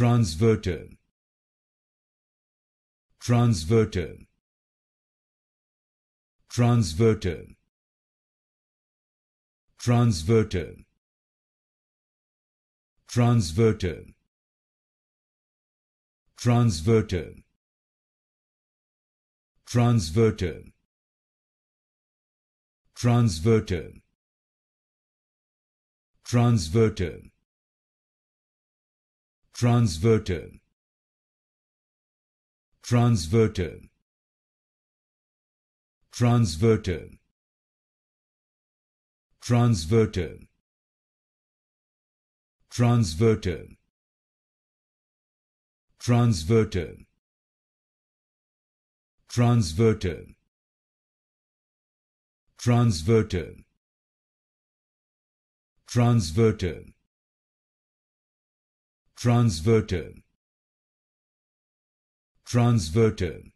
transverter transverter transverter transverter transverter transverter transverter transverter transverter transverter transverter transverter transverter transverter transverter transverter transverter transverter transverter transverter